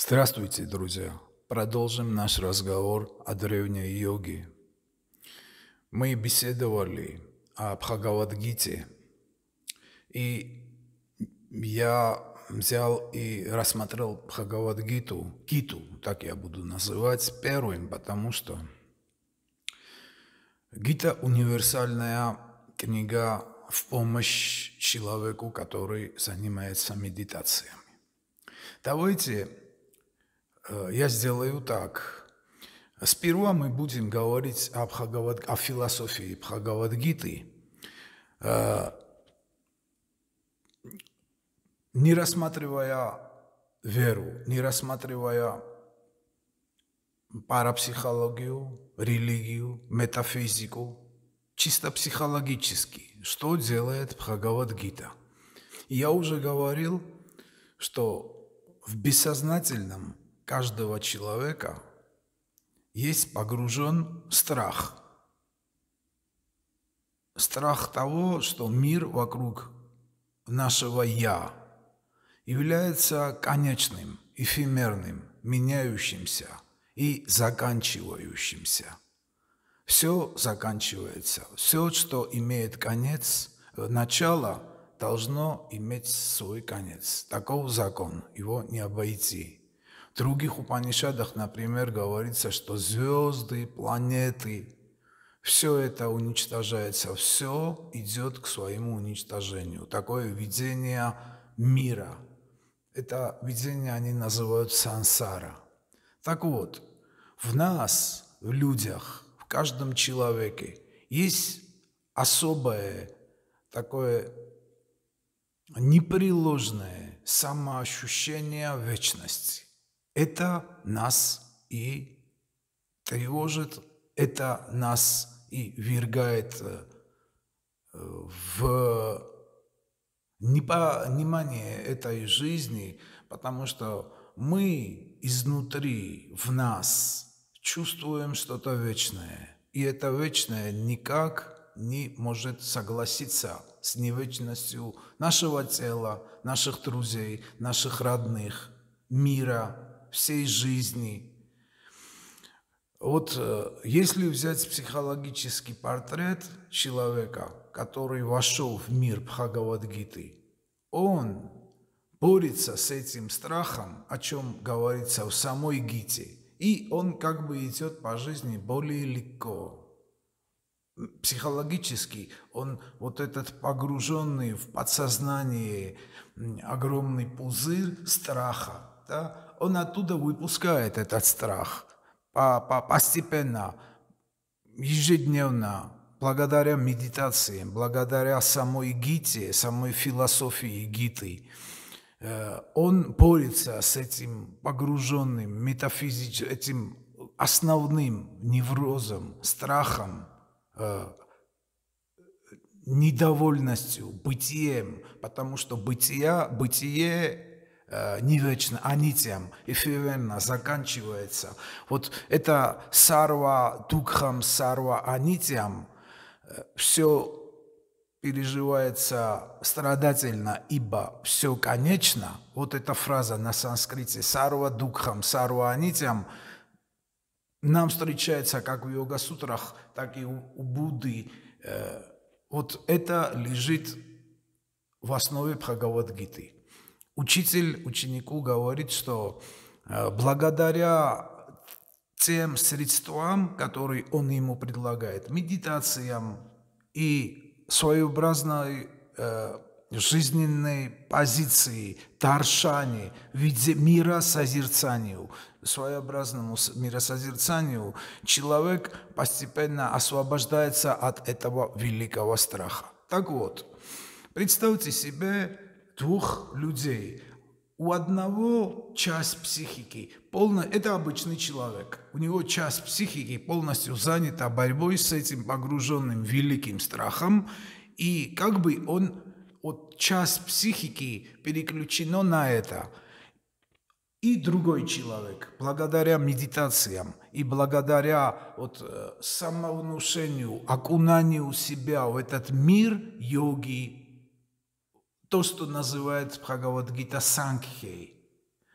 Здравствуйте, друзья! Продолжим наш разговор о древней йоге. Мы беседовали о Бхагавадгите, и я взял и рассмотрел Бхагавадгиту, Киту, так я буду называть, первым, потому что Гита – универсальная книга в помощь человеку, который занимается медитациями. Давайте Э, я сделаю так. Сперва мы будем говорить о, Бхагавад, о философии Бхагавадгиты, э, не рассматривая веру, не рассматривая парапсихологию, религию, метафизику, чисто психологически, что делает Бхагавадгита. Я уже говорил, что в бессознательном каждого человека есть погружен страх. Страх того, что мир вокруг нашего «я» является конечным, эфемерным, меняющимся и заканчивающимся. Все заканчивается. Все, что имеет конец, начало, должно иметь свой конец. Таков закон, его не обойти других Упанишадах, например, говорится, что звезды, планеты, все это уничтожается, все идет к своему уничтожению. Такое видение мира. Это видение они называют сансара. Так вот, в нас, в людях, в каждом человеке есть особое такое непреложное самоощущение вечности. Это нас и тревожит, это нас и ввергает э, в непонимание этой жизни, потому что мы изнутри, в нас, чувствуем что-то вечное. И это вечное никак не может согласиться с невечностью нашего тела, наших друзей, наших родных, мира, всей жизни. Вот э, если взять психологический портрет человека, который вошел в мир Бхагавадгиты, он борется с этим страхом, о чем говорится в самой Гите, и он как бы идет по жизни более легко. Психологически он вот этот погруженный в подсознание огромный пузырь страха, да, он оттуда выпускает этот страх по, по, постепенно, ежедневно, благодаря медитации, благодаря самой гите, самой философии гиты. Э, он борется с этим погруженным метафизическим, этим основным неврозом, страхом, э, недовольностью, бытием, потому что бытие, бытие Э, не вечно, анитием, эфиренно заканчивается. Вот это сарва духом, сарва анитием, э, все переживается страдательно, ибо все конечно. Вот эта фраза на санскрите «сарва духам», «сарва анитям» нам встречается как в йога-сутрах, так и у Будды. Э, вот это лежит в основе Бхагавадгиты. Учитель ученику говорит, что э, благодаря тем средствам, которые он ему предлагает, медитациям и своеобразной э, жизненной позиции, таршане, в виде миросозерцанию, своеобразному миросозерцанию, человек постепенно освобождается от этого великого страха. Так вот, представьте себе, двух людей. У одного часть психики полно, это обычный человек. У него часть психики полностью занята борьбой с этим погруженным великим страхом, и как бы он от часть психики переключено на это. И другой человек, благодаря медитациям и благодаря вот, э, самовнушению, окунанию себя в этот мир йоги, то, что называется Бхагавадгита Сангхей.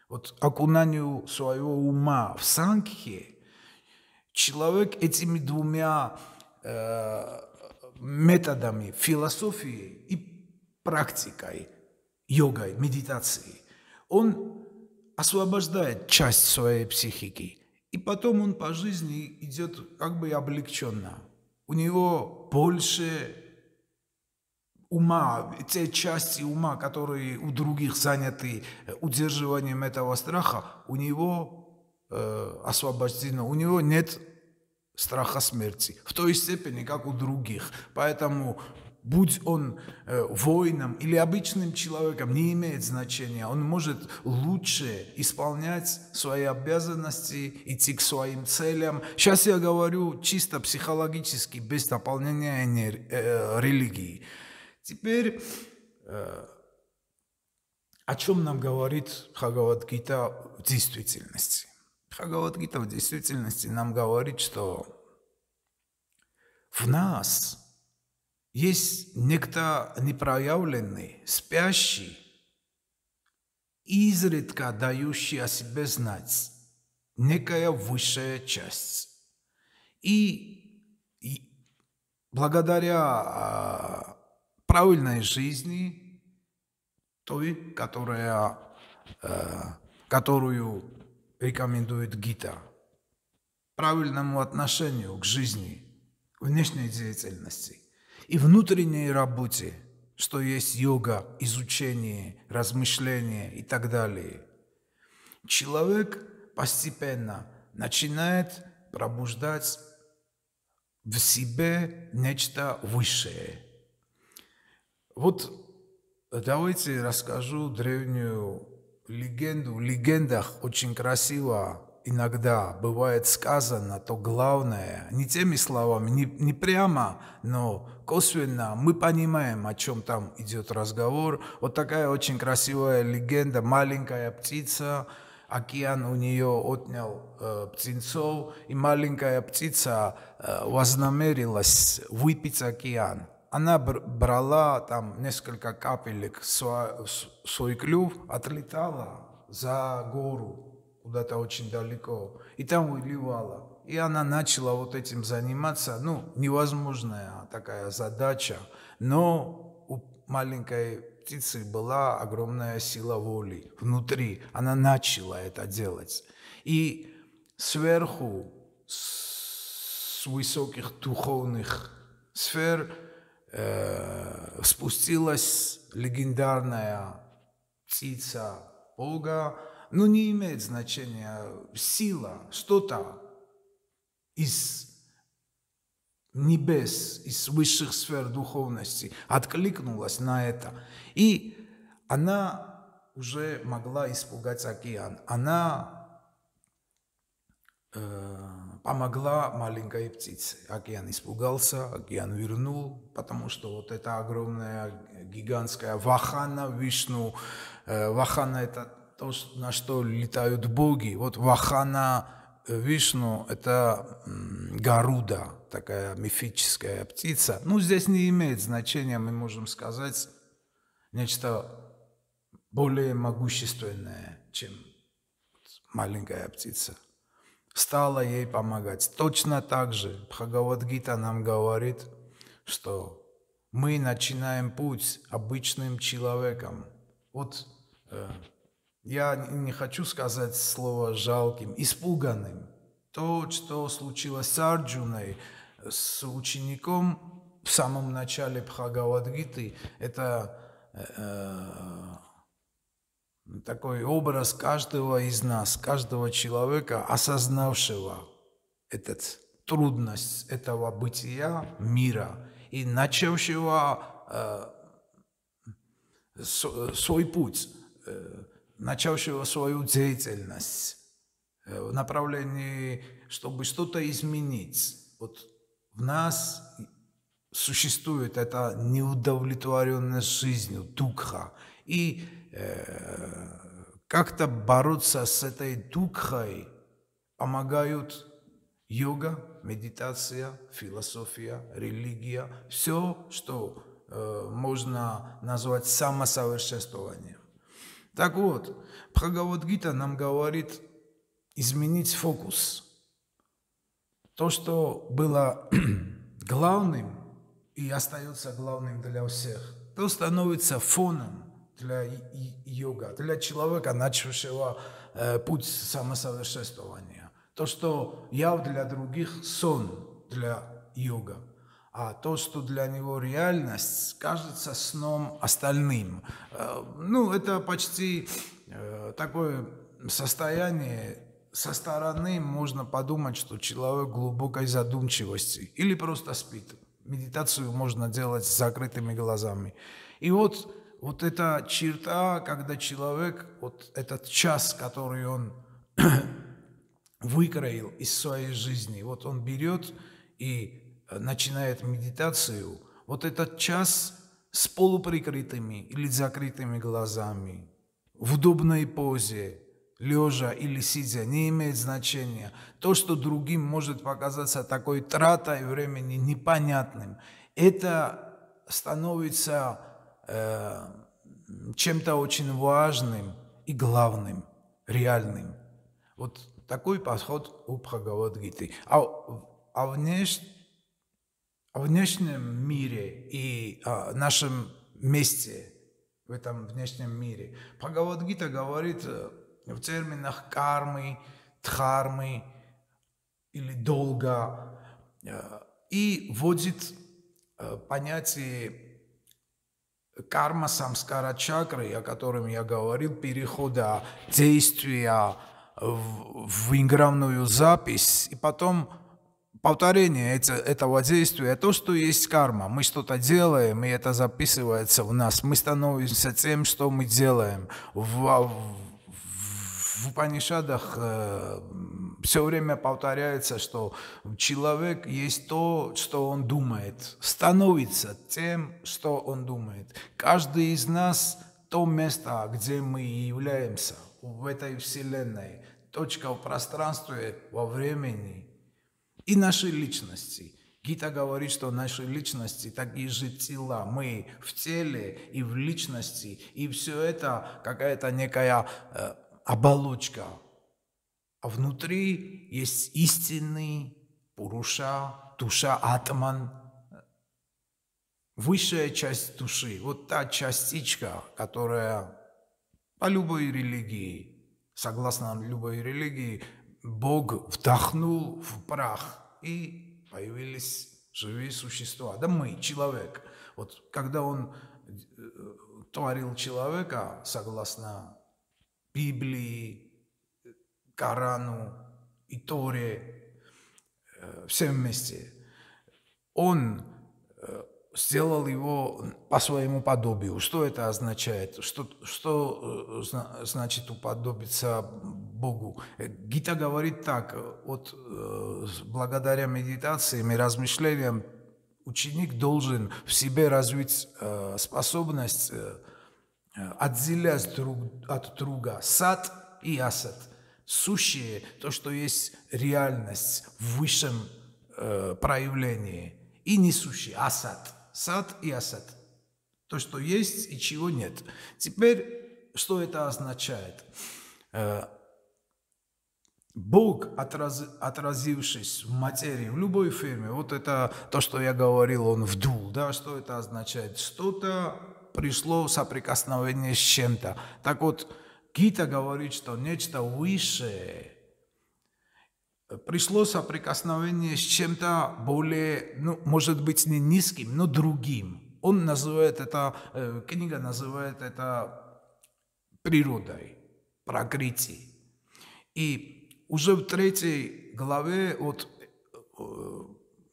Вот окунанию своего ума в Сангхе человек этими двумя э, методами, философией и практикой, йогой, медитацией, он освобождает часть своей психики. И потом он по жизни идет как бы облегченно. У него больше ума, те части ума, которые у других заняты э, удерживанием этого страха, у него э, освобождено, у него нет страха смерти в той степени, как у других. Поэтому будь он э, воином или обычным человеком, не имеет значения. Он может лучше исполнять свои обязанности, идти к своим целям. Сейчас я говорю чисто психологически, без дополнения э, религии. Теперь э, о чем нам говорит Бхагавадгита в действительности? Бхагавадгита в действительности нам говорит, что в нас есть некто непроявленный, спящий, изредка дающий о себе знать, некая высшая часть. И, и благодаря а, правильной жизни, той, которая, э, которую рекомендует Гита, правильному отношению к жизни, внешней деятельности и внутренней работе, что есть йога, изучение, размышление и так далее. Человек постепенно начинает пробуждать в себе нечто высшее – вот э, давайте расскажу древнюю легенду. В легендах очень красиво иногда бывает сказано то главное, не теми словами, не, не прямо, но косвенно мы понимаем, о чем там идет разговор. Вот такая очень красивая легенда, маленькая птица, океан у нее отнял э, птенцов, и маленькая птица э, вознамерилась выпить океан она брала там несколько капелек клюв, отлетала за гору куда-то очень далеко, и там выливала. И она начала вот этим заниматься. Ну, невозможная такая задача, но у маленькой птицы была огромная сила воли внутри. Она начала это делать. И сверху, с высоких духовных сфер, э, спустилась легендарная птица Бога, но не имеет значения сила, что-то из небес, из высших сфер духовности откликнулась на это. И она уже могла испугать океан. Она э, помогла маленькой птице. Океан испугался, океан вернул, потому что вот эта огромная гигантская вахана Вишну, э, вахана это то, на что летают боги. Вот вахана э, Вишну – это гаруда, такая мифическая птица. Ну, здесь не имеет значения, мы можем сказать, нечто более могущественное, чем маленькая птица стала ей помогать. Точно так же Бхагавадгита нам говорит, что мы начинаем путь обычным человеком. Вот э, я не хочу сказать слово жалким, испуганным. То, что случилось с Арджуной, с учеником в самом начале Бхагавадгиты, это э, э такой образ каждого из нас, каждого человека, осознавшего этот трудность этого бытия, мира, и начавшего э, свой путь, э, начавшего свою деятельность э, в направлении, чтобы что-то изменить. Вот в нас существует эта неудовлетворенность жизнью, дукха – и э, как-то бороться с этой духой помогают йога, медитация, философия, религия, все, что э, можно назвать самосовершенствованием. Так вот, Бхагавадгита нам говорит изменить фокус. То, что было главным и остается главным для всех, то становится фоном – для йога, для человека, начавшего э, путь самосовершенствования. То, что я для других – сон для йога. А то, что для него реальность, кажется сном остальным. Э, ну, это почти э, такое состояние со стороны можно подумать, что человек глубокой задумчивости или просто спит. Медитацию можно делать с закрытыми глазами. И вот вот эта черта, когда человек, вот этот час, который он выкроил из своей жизни, вот он берет и э, начинает медитацию, вот этот час с полуприкрытыми или закрытыми глазами, в удобной позе, лежа или сидя, не имеет значения. То, что другим может показаться такой тратой времени, непонятным, это становится э, чем-то очень важным и главным, реальным. Вот такой подход у Бхагавадгиты. А, а, внеш, а в внешнем мире и а, нашем месте в этом внешнем мире. Бхагавадгита говорит э, в терминах кармы, дхармы или долга э, и вводит э, понятие карма самскара чакры, о котором я говорил, перехода действия в, в инграмную запись, и потом повторение это, этого действия, то, что есть карма. Мы что-то делаем, и это записывается в нас. Мы становимся тем, что мы делаем. В, в, в Панишадах э, все время повторяется, что человек есть то, что он думает, становится тем, что он думает. Каждый из нас то место, где мы являемся в этой вселенной, точка в пространстве, во времени и нашей личности. Гита говорит, что наши личности такие же тела. Мы в теле и в личности. И все это какая-то некая э, оболочка, а внутри есть истинный Пуруша, душа Атман, высшая часть души, вот та частичка, которая по любой религии, согласно любой религии, Бог вдохнул в прах, и появились живые существа. Да мы, человек. Вот когда он э, творил человека, согласно Библии, Корану и Торе, э, все вместе. Он э, сделал его по своему подобию. Что это означает? Что, что э, значит уподобиться Богу? Гита говорит так, вот благодаря медитациям и размышлениям ученик должен в себе развить способность отделять друг, от друга сад и асад – сущее, то, что есть реальность в высшем э, проявлении, и несущее, асад. Сад и асад. То, что есть и чего нет. Теперь, что это означает? Э, Бог, отраз, отразившись в материи, в любой форме, вот это то, что я говорил, он вдул, да, что это означает? Что-то пришло в соприкосновение с чем-то. Так вот, Гита говорит, что нечто высшее пришло соприкосновение с чем-то более, ну, может быть, не низким, но другим. Он называет это, э, книга называет это природой, прокрытием. И уже в третьей главе, вот э,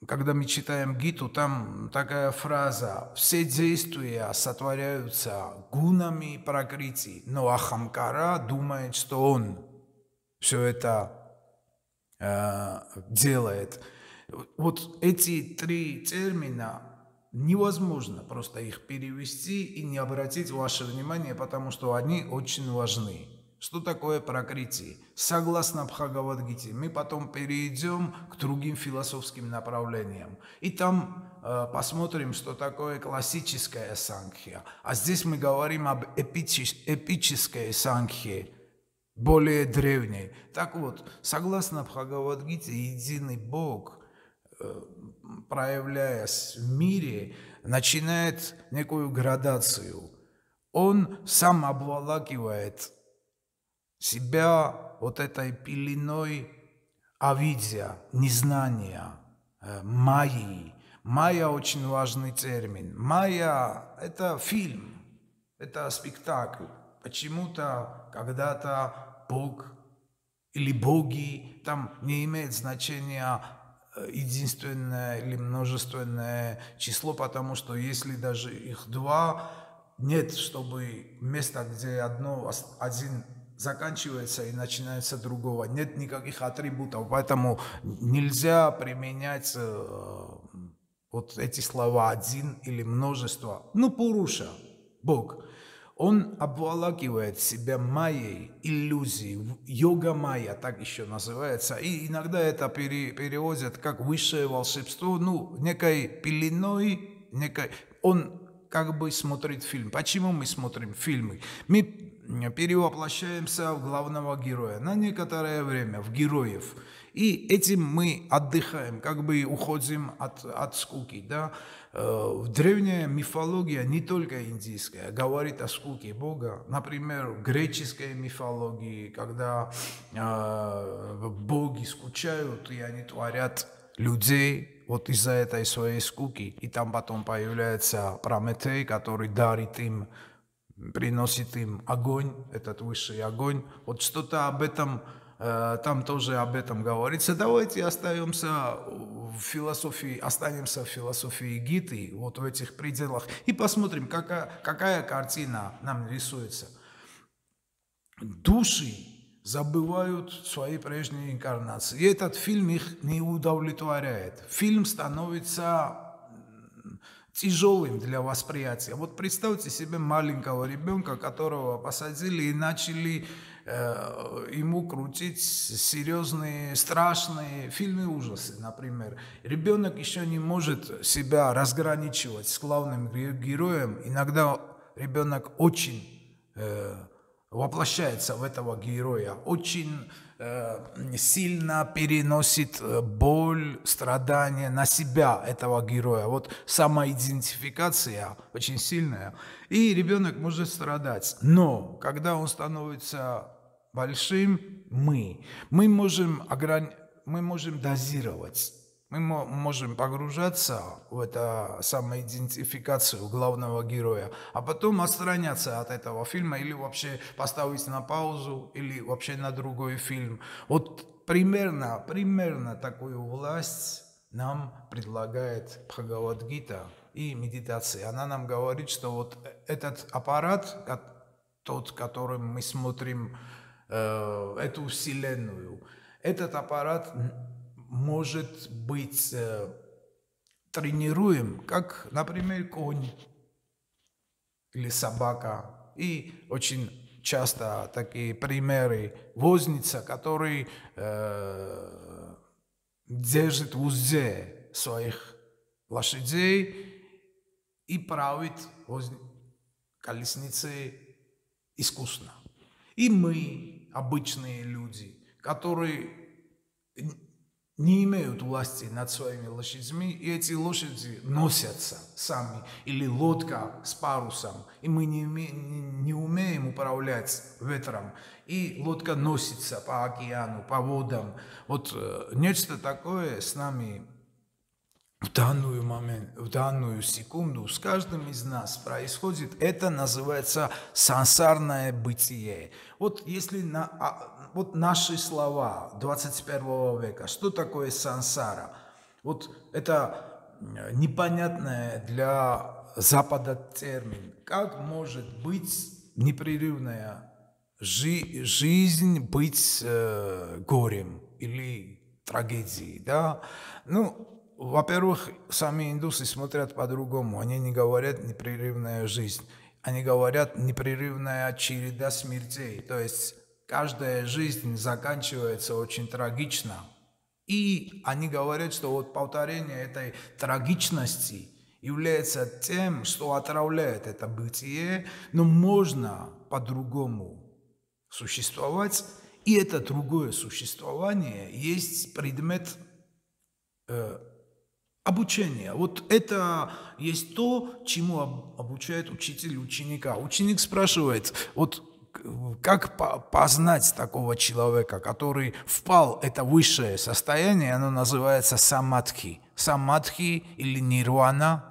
когда мы читаем Гиту, там такая фраза «Все действия сотворяются гунами пракрити, но Ахамкара думает, что он все это э, делает». Вот эти три термина невозможно просто их перевести и не обратить ваше внимание, потому что они очень важны. Что такое пракрити? Согласно Бхагавадгите, мы потом перейдем к другим философским направлениям. И там э, посмотрим, что такое классическая санхья. А здесь мы говорим об эпичес, эпической санхе, более древней. Так вот, согласно Бхагавадгите, единый Бог, э, проявляясь в мире, начинает некую градацию. Он сам обволакивает себя вот этой пеленой авидия, незнания, э, майи. Майя очень важный термин. Майя – это фильм, это спектакль. Почему-то когда-то Бог или боги, там не имеет значения э, единственное или множественное число, потому что если даже их два, нет, чтобы место, где одно, один заканчивается и начинается другого. Нет никаких атрибутов, поэтому нельзя применять э, вот эти слова «один» или «множество». Ну, Пуруша, Бог, он обволакивает себя майей, иллюзией, йога майя, так еще называется. И иногда это пере, переводят как высшее волшебство, ну, некой пеленой, некой... Он как бы смотрит фильм. Почему мы смотрим фильмы? Мы перевоплощаемся в главного героя на некоторое время, в героев. И этим мы отдыхаем, как бы уходим от, от скуки. Да? Э, древняя мифология, не только индийская, говорит о скуке Бога. Например, в греческой мифологии, когда э, боги скучают, и они творят людей вот из-за этой своей скуки. И там потом появляется Прометей, который дарит им приносит им огонь, этот высший огонь. Вот что-то об этом, э, там тоже об этом говорится. Давайте оставимся в философии, останемся в философии Гиты, вот в этих пределах, и посмотрим, какая, какая картина нам рисуется. Души забывают свои прежние инкарнации. И этот фильм их не удовлетворяет. Фильм становится тяжелым для восприятия. Вот представьте себе маленького ребенка, которого посадили и начали э, ему крутить серьезные, страшные фильмы ужасы, например. Ребенок еще не может себя разграничивать с главным героем. Иногда ребенок очень э, воплощается в этого героя, очень Э, сильно переносит э, боль, страдания на себя этого героя. Вот самоидентификация очень сильная. И ребенок может страдать. Но когда он становится большим, мы, мы можем, ограни... мы можем дозировать мы можем погружаться в эту самоидентификацию главного героя, а потом отстраняться от этого фильма или вообще поставить на паузу, или вообще на другой фильм. Вот примерно, примерно такую власть нам предлагает Бхагавадгита и медитация. Она нам говорит, что вот этот аппарат, тот, которым мы смотрим э, эту вселенную, этот аппарат может быть э, тренируем, как, например, конь или собака. И очень часто такие примеры возница, который э, держит в узе своих лошадей и правит колесницей искусно. И мы, обычные люди, которые не имеют власти над своими лошадьми, и эти лошади носятся сами, или лодка с парусом, и мы не, уме, не умеем управлять ветром, и лодка носится по океану, по водам. Вот э, нечто такое с нами в данную момент, в данную секунду с каждым из нас происходит. Это называется сансарное бытие. Вот если на а, вот наши слова 21 века. Что такое сансара? Вот это э, непонятное для Запада термин. Как может быть непрерывная жи- жизнь быть э, горем или трагедией? Да? Ну, во-первых, сами индусы смотрят по-другому. Они не говорят непрерывная жизнь. Они говорят непрерывная череда смертей. То есть каждая жизнь заканчивается очень трагично. И они говорят, что вот повторение этой трагичности является тем, что отравляет это бытие, но можно по-другому существовать. И это другое существование есть предмет э, Обучение. Вот это есть то, чему обучает учитель ученика. Ученик спрашивает, вот как познать такого человека, который впал в это высшее состояние, оно называется самадхи. Самадхи или нирвана,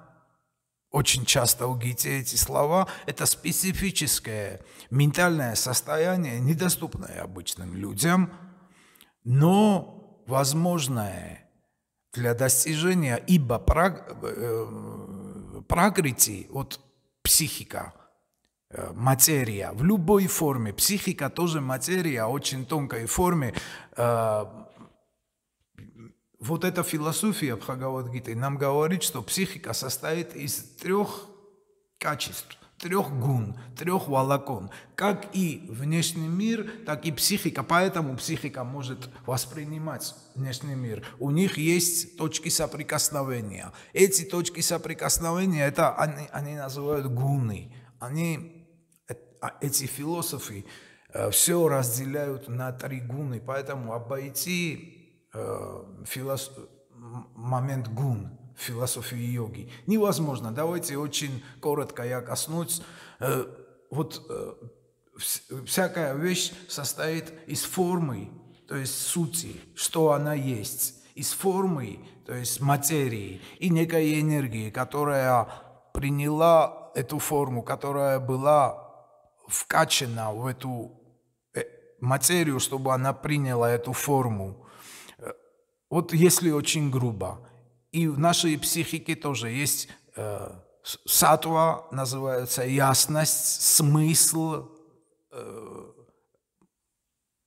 очень часто у гитей эти слова, это специфическое ментальное состояние, недоступное обычным людям, но возможное для достижения ибо праг, э, э прагрити, вот психика – Э, материя в любой форме. Психика тоже материя, очень тонкой форме. Э, вот эта философия Бхагавадгиты нам говорит, что психика состоит из трех качеств, трех гун, трех волокон. Как и внешний мир, так и психика. Поэтому психика может воспринимать внешний мир. У них есть точки соприкосновения. Эти точки соприкосновения, это они, они называют гуны. Они а эти философы э, все разделяют на три гуны, поэтому обойти э, филос... момент гун философии йоги невозможно. Давайте очень коротко я коснусь. Э, вот э, всякая вещь состоит из формы, то есть сути, что она есть, из формы, то есть материи и некой энергии, которая приняла эту форму, которая была вкачана в эту э, материю, чтобы она приняла эту форму. Э, вот если очень грубо. И в нашей психике тоже есть э, сатва, называется ясность, смысл, э,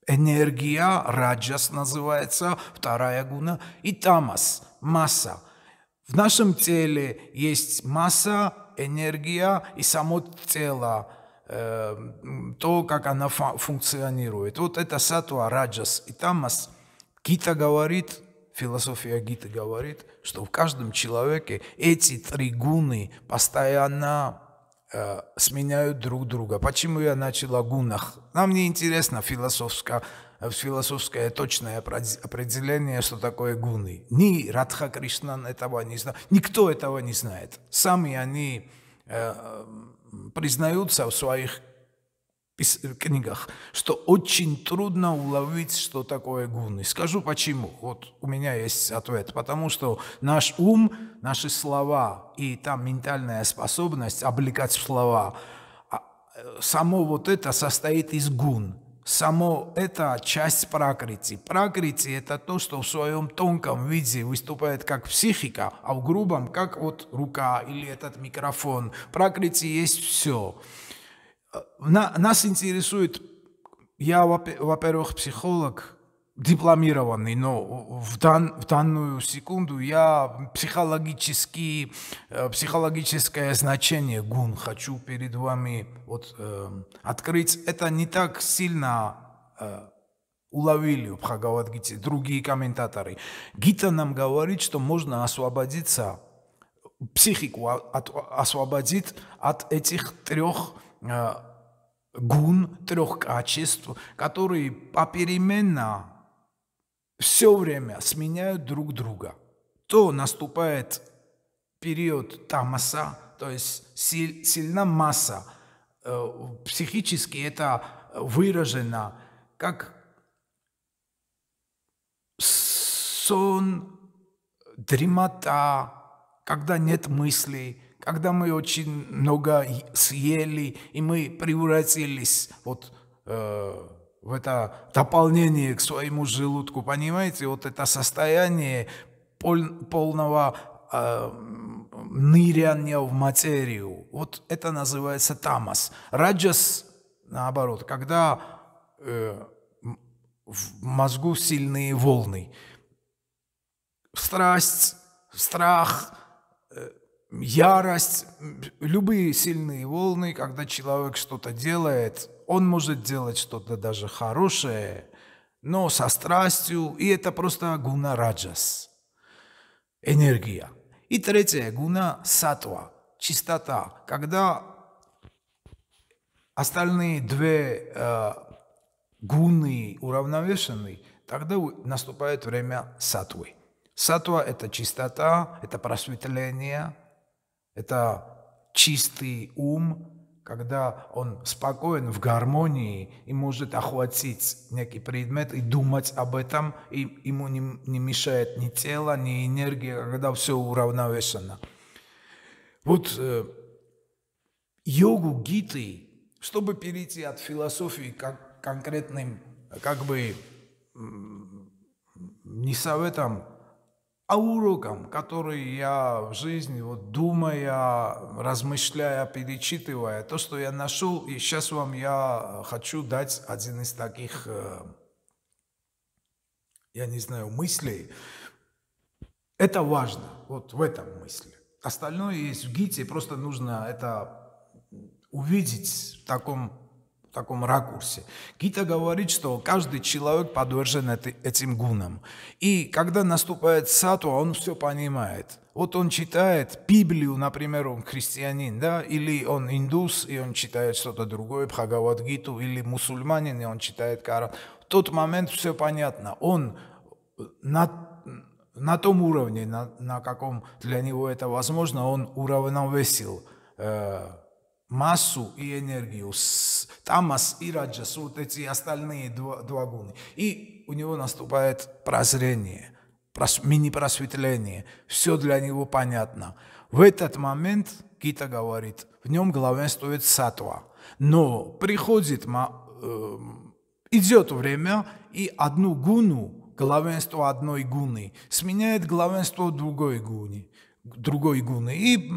энергия, раджас называется, вторая гуна, и тамас, масса. В нашем теле есть масса, энергия и само тело – Эм, то, как она функционирует. Вот это сатва, раджас и тамас. Гита говорит, философия гита говорит, что в каждом человеке эти три гуны постоянно э, сменяют друг друга. Почему я начал о гунах? Нам не интересно философское, философское точное определение, что такое гуны. Ни Радха Кришна этого не знает, никто этого не знает. Сами они э, признаются в своих книгах, что очень трудно уловить, что такое гуны. Скажу почему. Вот у меня есть ответ. Потому что наш ум, наши слова и там ментальная способность облекать в слова, а, э, само вот это состоит из гун само это часть пракрити. Пракрити – это то, что в своем тонком виде выступает как психика, а в грубом – как вот рука или этот микрофон. Пракрити есть все. Э, на, нас интересует, я, во-первых, психолог, дипломированный, но в, дан, в данную секунду я психологически, э, психологическое значение гун хочу перед вами вот, э, открыть. Это не так сильно э, уловили в Бхагавадгите другие комментаторы. Гита нам говорит, что можно освободиться, психику от, освободит от этих трех э, гун, трех качеств, которые попеременно все время сменяют друг друга. То наступает период тамаса, то есть сильна масса. Э, психически это выражено как сон, дремота, когда нет мыслей, когда мы очень много съели, и мы превратились вот, э, в это дополнение к своему желудку, понимаете, вот это состояние полного э, ныряния в материю. Вот это называется тамас. Раджас, наоборот, когда э, в мозгу сильные волны, страсть, страх, э, ярость, любые сильные волны, когда человек что-то делает, он может делать что-то даже хорошее, но со страстью, и это просто гуна раджас, энергия. И третье гуна сатва, чистота, когда остальные две э, гуны уравновешены, тогда наступает время сатвы. Сатва – это чистота, это просветление – это чистый ум, когда он спокоен в гармонии и может охватить некий предмет и думать об этом, и ему не, не мешает ни тело, ни энергия, когда все уравновешено. Вот э, йогу гиты, чтобы перейти от философии к конкретным, как бы не советам, а уроком, который я в жизни, вот думая, размышляя, перечитывая, то, что я нашел, и сейчас вам я э, хочу дать один из таких, э, я не знаю, мыслей. Это важно, вот в этом мысли. Остальное есть в гите, просто нужно это увидеть в таком таком ракурсе. Гита говорит, что каждый человек подвержен этим гунам. И когда наступает сату, он все понимает. Вот он читает Библию, например, он христианин, да, или он индус, и он читает что-то другое, Бхагавадгиту, или мусульманин, и он читает Коран. В тот момент все понятно. Он на на том уровне, на, на каком для него это возможно, он уравновесил э, массу и энергию. Тамас и раджа, вот эти остальные два, два гуны. И у него наступает прозрение, мини-просветление. Все для него понятно. В этот момент, Кита говорит, в нем главенствует сатва. Но приходит, эм, идет время, и одну гуну, главенство одной гуны, сменяет главенство другой гуны. Другой гуны. И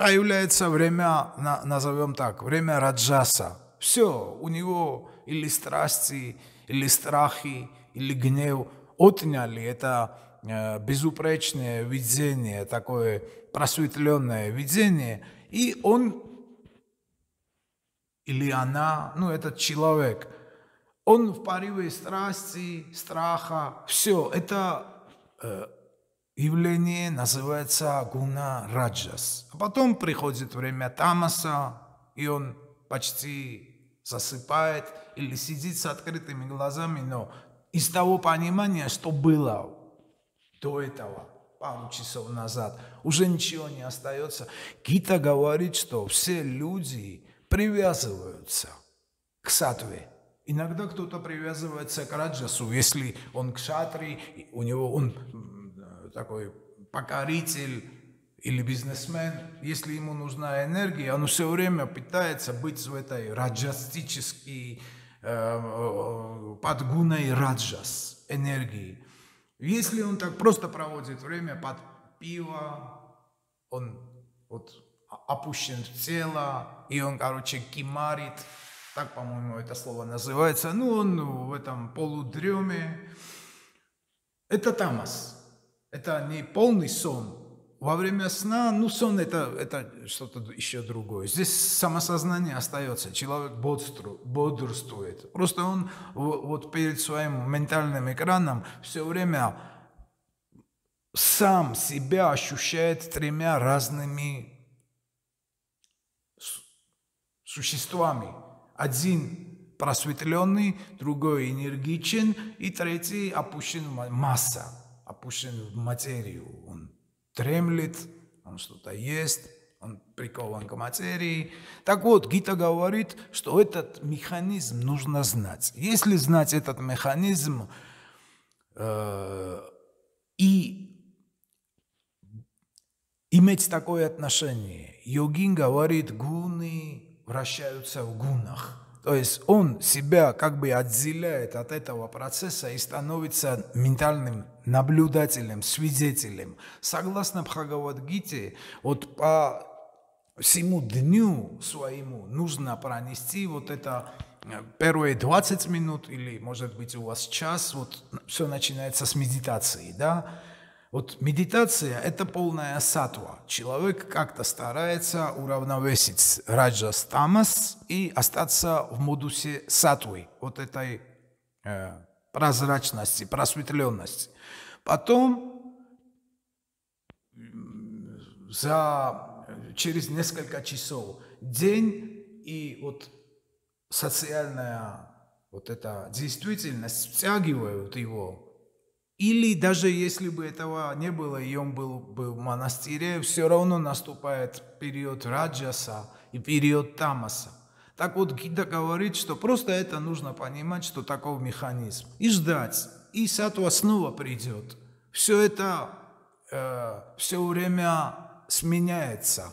появляется время, назовем так, время раджаса. Все, у него или страсти, или страхи, или гнев отняли это э, безупречное видение, такое просветленное видение, и он или она, ну этот человек, он в порыве страсти, страха, все, это э, Явление называется гуна раджас. А потом приходит время тамаса, и он почти засыпает или сидит с открытыми глазами, но из того понимания, что было до этого, пару часов назад, уже ничего не остается. Гита говорит, что все люди привязываются к сатве. Иногда кто-то привязывается к раджасу, если он к шатре, у него он такой покоритель или бизнесмен, если ему нужна энергия, он все время пытается быть в этой раджастической э, э, подгуной раджас, энергии. Если он так просто проводит время под пиво, он вот опущен в тело, и он, короче, кимарит, так, по-моему, это слово называется, ну, он в этом полудреме. Это тамас. Это не полный сон. Во время сна, ну, сон это, это что-то еще другое. Здесь самосознание остается, человек бодрству, бодрствует. Просто он вот перед своим ментальным экраном все время сам себя ощущает тремя разными существами. Один просветленный, другой энергичен, и третий опущен масса опущен в материю. Он тремлет, он что-то ест, он прикован к материи. Так вот, Гита говорит, что этот механизм нужно знать. Если знать этот механизм э, и иметь такое отношение, йогин говорит, гуны вращаются в гунах. То есть он себя как бы отделяет от этого процесса и становится ментальным наблюдателем, свидетелем. Согласно Бхагавадгите, вот по всему дню своему нужно пронести вот это э, первые 20 минут или, может быть, у вас час, вот все начинается с медитации, да? Вот медитация – это полная сатва. Человек как-то старается уравновесить раджас тамас и остаться в модусе сатвы, вот этой э, прозрачности, просветленности. А потом за, через несколько часов день и вот социальная вот эта действительность втягивают его. Или даже если бы этого не было, и он был бы в монастыре, все равно наступает период Раджаса и период Тамаса. Так вот, Гида говорит, что просто это нужно понимать, что такой механизм. И ждать. И сатва снова придет. Все это э, все время сменяется.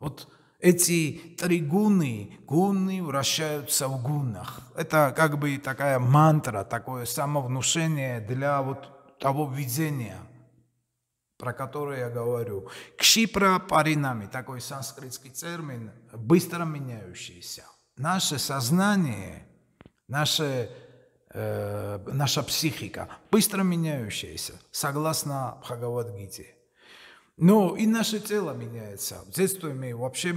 Вот эти три гуны, гуны вращаются в гунах. Это как бы такая мантра, такое самовнушение для вот того видения, про которое я говорю. Кшипра паринами, такой санскритский термин, быстро меняющийся. Наше сознание, наше э, наша психика, быстро меняющаяся, согласно Бхагавадгите. Но ну, и наше тело меняется. В детстве мы вообще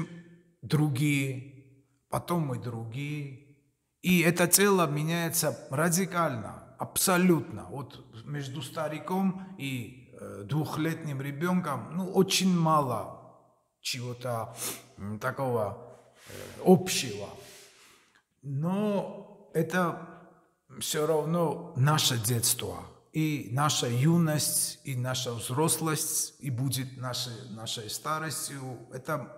другие, потом мы другие. И это тело меняется радикально, абсолютно. Вот между стариком и э, двухлетним ребенком ну, очень мало чего-то такого э, общего. Но это все равно наше детство, и наша юность, и наша взрослость, и будет нашей, нашей старостью. Это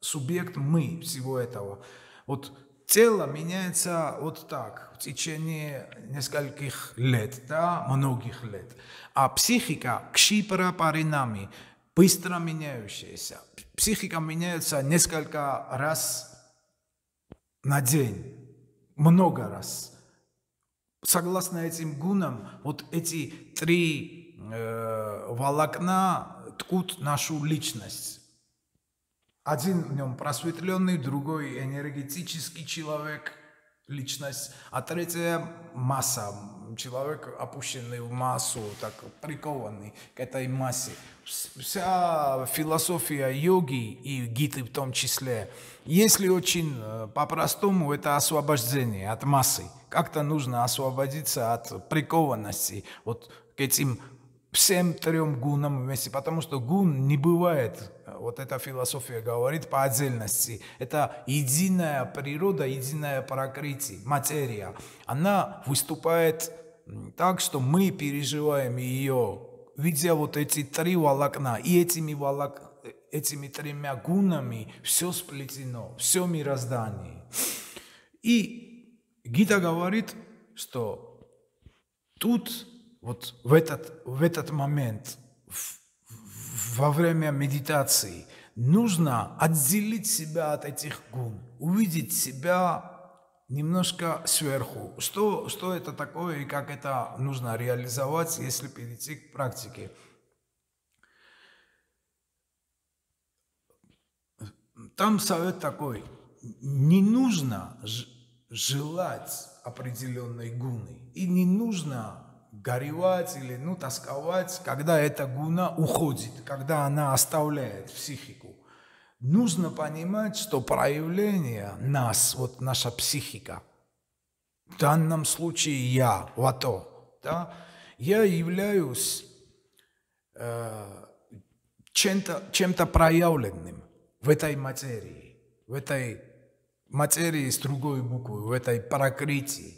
субъект мы всего этого. Вот тело меняется вот так в течение нескольких лет, да, многих лет. А психика кшипра паринами, быстро меняющаяся. Психика меняется несколько раз на день, много раз согласно этим гунам, вот эти три э, волокна ткут нашу личность. Один в нем просветленный, другой энергетический человек, личность, а третье – масса. Человек, опущенный в массу, так прикованный к этой массе. Вся философия йоги и гиты в том числе, если очень э, по-простому, это освобождение от массы. Как-то нужно освободиться от прикованности вот к этим всем трем гунам вместе, потому что гун не бывает, э, вот эта философия говорит, по отдельности. Это единая природа, единое прокрытие, материя. Она выступает так, что мы переживаем ее, видя вот эти три волокна, и этими волок, э, этими тремя гунами все сплетено, все мироздание. И Гита говорит, что тут вот в этот, в этот момент, в, во время медитации, нужно отделить себя от этих гун, увидеть себя немножко сверху. Что, что это такое и как это нужно реализовать, если перейти к практике? Там совет такой. Не нужно желать определенной гуны и не нужно горевать или, ну, тосковать, когда эта гуна уходит, когда она оставляет психику. Нужно понимать, что проявление нас, вот наша психика, в данном случае я, вато, да, я являюсь э, чем-то чем проявленным в этой материи, в этой материи с другой буквы, в этой прокрытии.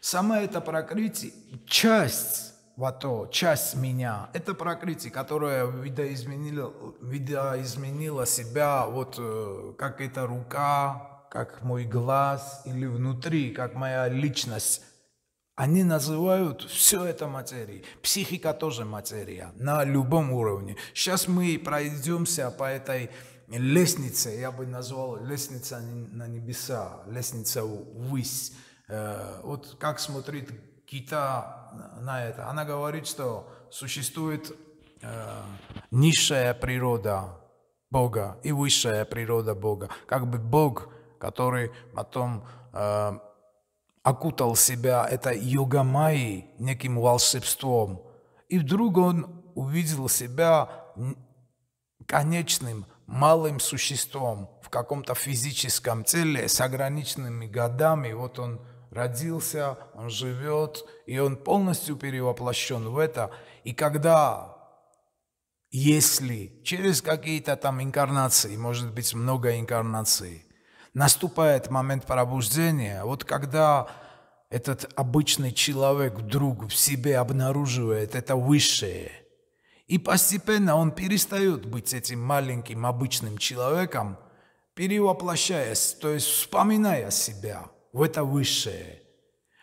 Само это прокрытие, часть вот часть меня, это прокрытие, которое видоизменило, видоизменило себя, вот э, как эта рука, как мой глаз или внутри, как моя личность. Они называют все это материей. Психика тоже материя на любом уровне. Сейчас мы пройдемся по этой лестнице, я бы назвал лестница на небеса, лестница ввысь. Э, вот как смотрит Кита на это? Она говорит, что существует э, низшая природа Бога и высшая природа Бога. Как бы Бог, который потом э, окутал себя это йога-майей, неким волшебством. И вдруг он увидел себя конечным, малым существом в каком-то физическом теле с ограниченными годами. Вот он родился, он живет, и он полностью перевоплощен в это. И когда, если через какие-то там инкарнации, может быть, много инкарнаций, наступает момент пробуждения, вот когда этот обычный человек вдруг в себе обнаруживает это высшее, и постепенно он перестает быть этим маленьким обычным человеком, перевоплощаясь, то есть вспоминая себя – в это высшее.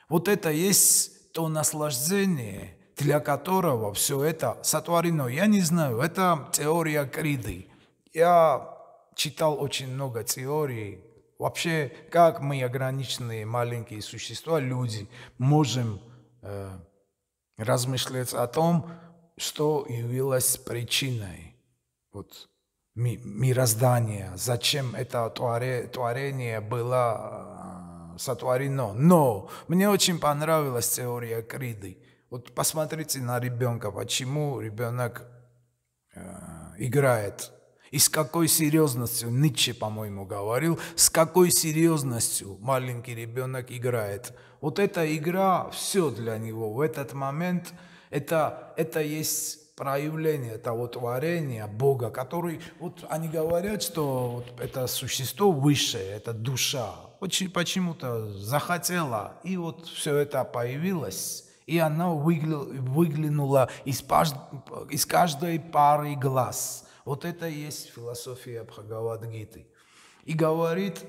Вот это есть то наслаждение, для которого все это сотворено. Я не знаю, это теория Криды. Я читал очень много теорий. Вообще, как мы, ограниченные маленькие существа, люди, можем э, размышлять о том, что явилось причиной вот, мироздания, зачем это творение было э, сотворено. Но мне очень понравилась теория Криды. Вот посмотрите на ребенка, почему ребенок э, играет. И с какой серьезностью, Ницше, по-моему, говорил, с какой серьезностью маленький ребенок играет. Вот эта игра, все для него в этот момент, это, это есть проявление того творения Бога, который, вот они говорят, что это существо высшее, это душа, почему-то захотела, и вот все это появилось, и она выглянула из, каждой пары глаз. Вот это и есть философия Бхагавадгиты. И говорит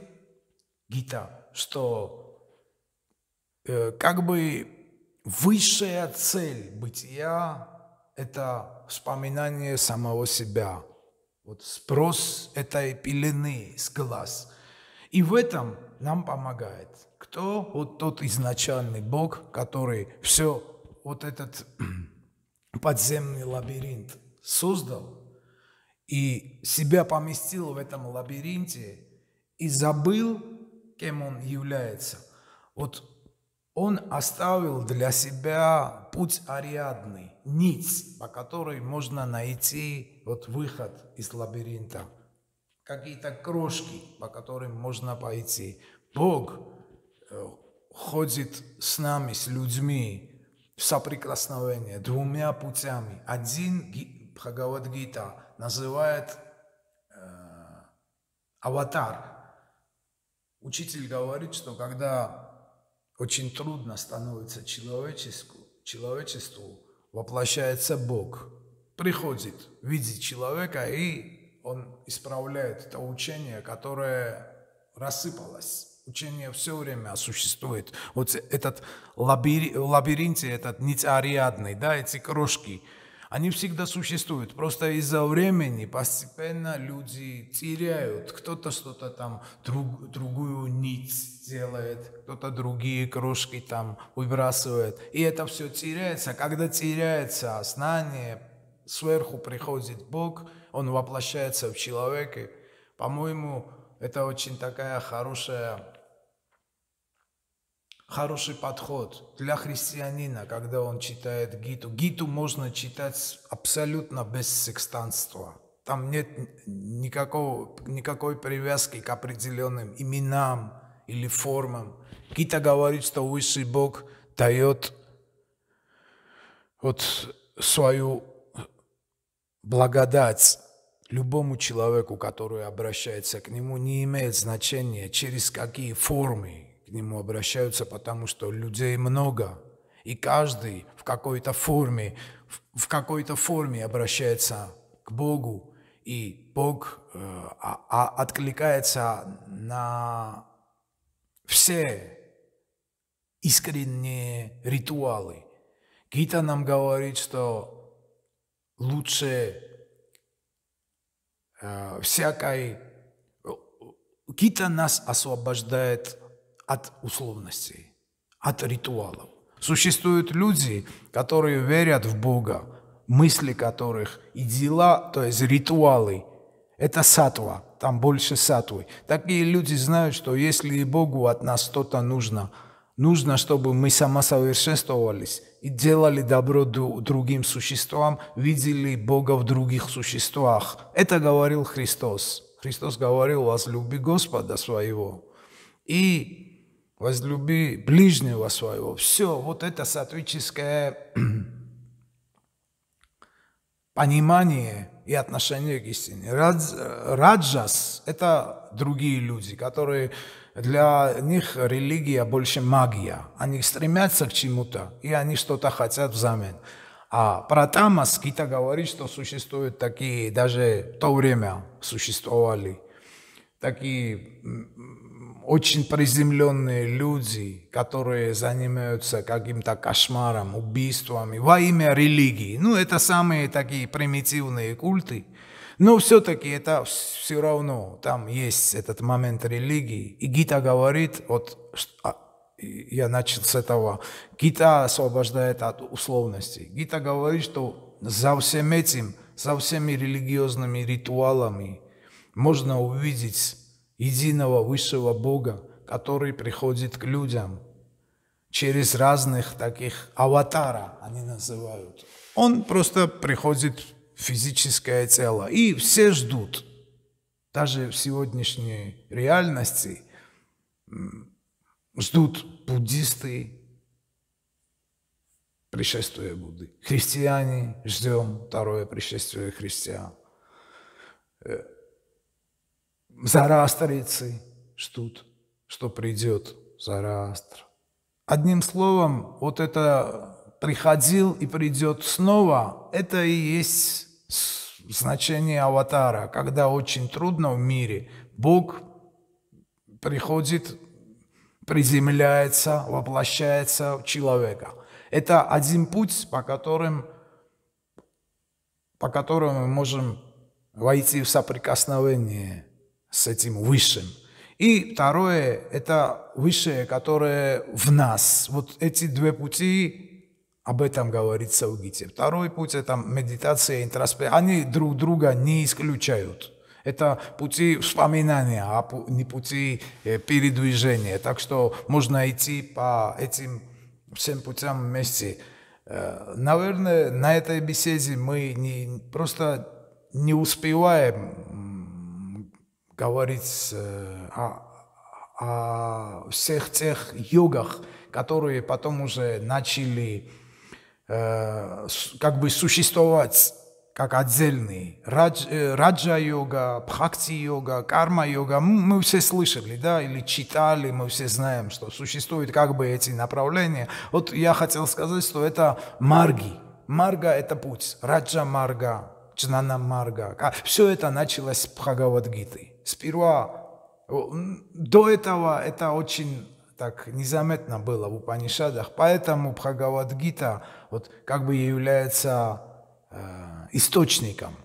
Гита, что э, как бы высшая цель бытия – это вспоминание самого себя. Вот спрос этой пелены с глаз. И в этом нам помогает. Кто? Вот тот изначальный Бог, который все, вот этот подземный лабиринт создал и себя поместил в этом лабиринте и забыл, кем он является. Вот он оставил для себя путь ариадный, нить, по которой можно найти вот выход из лабиринта какие-то крошки, по которым можно пойти. Бог э, ходит с нами, с людьми в соприкосновение двумя путями. Один Бхагавадгита называет э, аватар. Учитель говорит, что когда очень трудно становится человечеству, человечеству воплощается Бог. Приходит, в виде человека и он исправляет это учение, которое рассыпалось. Учение все время существует. Вот этот лабиринт, лабиринте, этот нитариадный, да, эти крошки, они всегда существуют. Просто из-за времени постепенно люди теряют. Кто-то что-то там, друг, другую нить делает, кто-то другие крошки там выбрасывает. И это все теряется. Когда теряется знание, сверху приходит Бог – он воплощается в человеке. По-моему, это очень такая хорошая, хороший подход для христианина, когда он читает Гиту. Гиту можно читать абсолютно без секстанства. Там нет никакого, никакой привязки к определенным именам или формам. Гита говорит, что высший Бог дает вот свою благодать Любому человеку, который обращается к нему, не имеет значения, через какие формы к нему обращаются, потому что людей много, и каждый в какой-то форме, в какой-то форме обращается к Богу, и Бог э, а, а, откликается на все искренние ритуалы. Гита нам говорит, что лучше э, всякой... Гита э, нас освобождает от условностей, от ритуалов. Существуют люди, которые верят в Бога, мысли которых и дела, то есть ритуалы, это сатва, там больше сатвы. Такие люди знают, что если Богу от нас что-то нужно – Нужно, чтобы мы самосовершенствовались и делали добро другим существам, видели Бога в других существах. Это говорил Христос. Христос говорил, возлюби Господа своего и возлюби ближнего своего. Все, вот это сатвическое понимание и отношение к истине. Э, Раджас – это другие люди, которые для них религия больше магия. Они стремятся к чему-то, и они что-то хотят взамен. А про Тамас Кита говорит, что существуют такие, даже в то время существовали, такие очень приземленные люди, которые занимаются каким-то кошмаром, убийствами во имя религии. Ну, это самые такие примитивные культы – но все-таки это все равно, там есть этот момент религии. И Гита говорит, вот а, я начал с этого, Гита освобождает от условности. Гита говорит, что за всем этим, за всеми религиозными ритуалами можно увидеть единого высшего Бога, который приходит к людям через разных таких аватара, они называют. Он просто приходит физическое тело. И все ждут. Даже в сегодняшней реальности ждут буддисты пришествия Будды. Христиане ждем второе пришествие христиан. Э, Зарастрицы ждут, что придет Зарастр. Одним словом, вот это приходил и придет снова, это и есть значение аватара, когда очень трудно в мире, Бог приходит, приземляется, воплощается в человека. Это один путь, по которым, по которым мы можем войти в соприкосновение с этим высшим. И второе – это высшее, которое в нас. Вот эти две пути об этом говорит Саугите. Второй путь – это медитация, интроспекция. Они друг друга не исключают. Это пути вспоминания, а не пути э, передвижения. Так что можно идти по этим всем путям вместе. Э, наверное, на этой беседе мы не, просто не успеваем говорить э, о, о всех тех йогах, которые потом уже начали Э, как бы существовать как отдельный. Э, раджа-йога, бхакти-йога, карма-йога. Мы все слышали, да, или читали, мы все знаем, что существуют как бы эти направления. Вот я хотел сказать, что это марги. Марга – это путь. Раджа-марга, джнана-марга. А все это началось с Бхагавадгиты. Сперва, до этого это очень так незаметно было в Упанишадах. Поэтому Бхагавадгита вот как бы является э, источником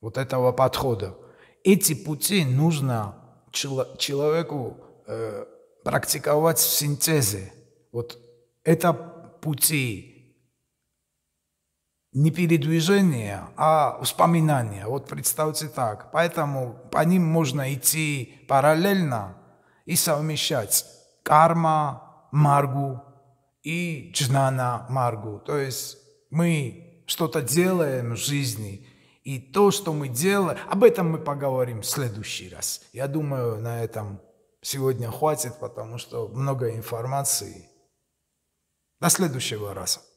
вот этого подхода. Эти пути нужно чело- человеку э, практиковать в синтезе. Вот это пути не передвижения, а вспоминания. Вот представьте так. Поэтому по ним можно идти параллельно, и совмещать карма маргу и джнана маргу. То есть мы что-то делаем в жизни, и то, что мы делаем, об этом мы поговорим в следующий раз. Я думаю, на этом сегодня хватит, потому что много информации. До следующего раза.